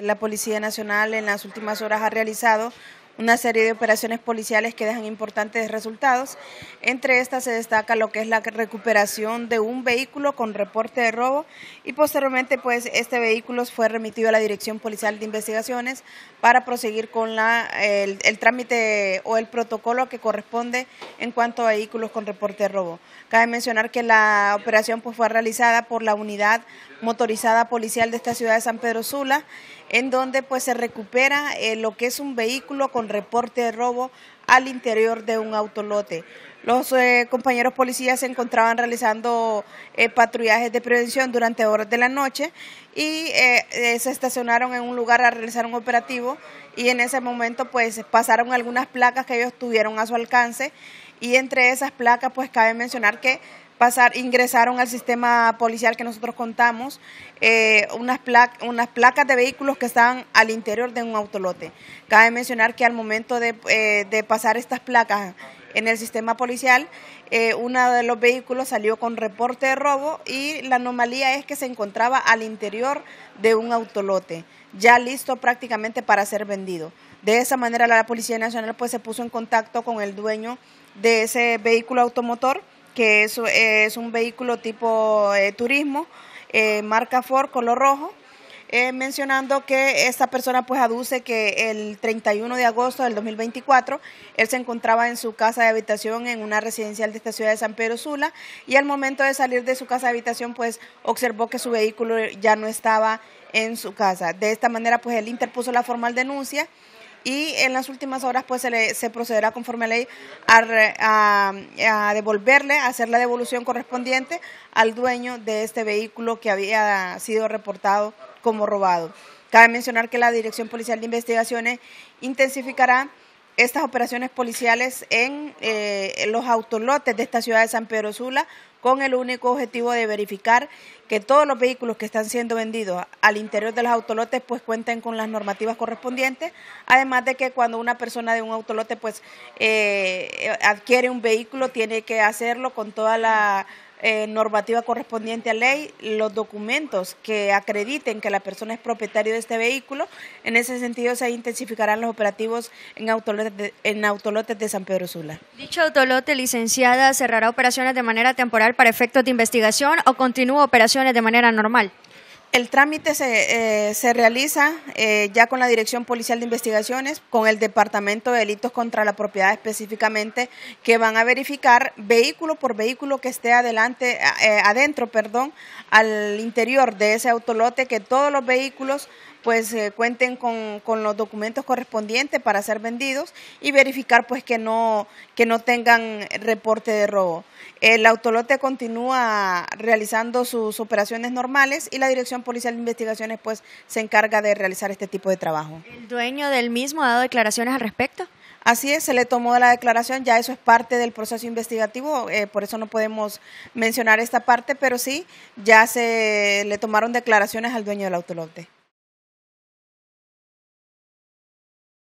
La Policía Nacional en las últimas horas ha realizado una serie de operaciones policiales que dejan importantes resultados. Entre estas se destaca lo que es la recuperación de un vehículo con reporte de robo y posteriormente pues este vehículo fue remitido a la Dirección Policial de Investigaciones para proseguir con la, el, trámite o el protocolo que corresponde en cuanto a vehículos con reporte de robo. Cabe mencionar que la operación pues, fue realizada por la unidad motorizada policial de esta ciudad de San Pedro Sula, en donde pues se recupera eh, lo que es un vehículo con reporte de robo al interior de un autolote. Los eh, compañeros policías se encontraban realizando eh, patrullajes de prevención durante horas de la noche y eh, se estacionaron en un lugar a realizar un operativo y en ese momento pues pasaron algunas placas que ellos tuvieron a su alcance y entre esas placas pues cabe mencionar que pasar, ingresaron al sistema policial que nosotros contamos unas, unas placas de vehículos que estaban al interior de un autolote. Cabe mencionar que al momento de, eh, de, pasar estas placas en el sistema policial, eh, uno de los vehículos salió con reporte de robo y la anomalía es que se encontraba al interior de un autolote, ya listo prácticamente para ser vendido. De esa manera la Policía Nacional pues se puso en contacto con el dueño de ese vehículo automotor, que es, es un vehículo tipo eh, turismo, eh, marca Ford, color rojo, eh, mencionando que esta persona pues aduce que el 31 de agosto del 2024 él se encontraba en su casa de habitación en una residencial de esta ciudad de San Pedro Sula y al momento de salir de su casa de habitación pues observó que su vehículo ya no estaba en su casa. De esta manera pues él interpuso la formal denuncia y en las últimas horas pues se, procederá conforme a ley a, a, devolverle, a hacer la devolución correspondiente al dueño de este vehículo que había sido reportado como robado. Cabe mencionar que la Dirección Policial de Investigaciones intensificará estas operaciones policiales eh, en los autolotes de esta ciudad de San Pedro Sula con el único objetivo de verificar que todos los vehículos que están siendo vendidos al interior de los autolotes pues cuenten con las normativas correspondientes, además de que cuando una persona de un autolote pues eh, adquiere un vehículo tiene que hacerlo con toda la eh, normativa correspondiente a ley, los documentos que acrediten que la persona es propietaria de este vehículo. En ese sentido, se intensificarán los operativos en autolotes en autolotes de San Pedro Sula. Dicho autolote, licenciada, cerrará operaciones de manera temporal para efectos de investigación o continúa operaciones de manera normal. El trámite se, eh, se realiza eh, ya con la Dirección Policial de Investigaciones, con el Departamento de Delitos contra la Propiedad específicamente, que van a verificar vehículo por vehículo que esté adelante, eh, adentro, perdón, al interior de ese autolote, que todos los vehículos pues eh, cuenten con, los documentos correspondientes para ser vendidos y verificar pues que no, que no tengan reporte de robo. El autolote continúa realizando sus operaciones normales y la Dirección Policial de Investigaciones pues se encarga de realizar este tipo de trabajo. ¿El dueño del mismo ha dado declaraciones al respecto? Así es, se le tomó la declaración, ya eso es parte del proceso investigativo, eh, por eso no podemos mencionar esta parte, pero sí, ya se le tomaron declaraciones al dueño del autolote.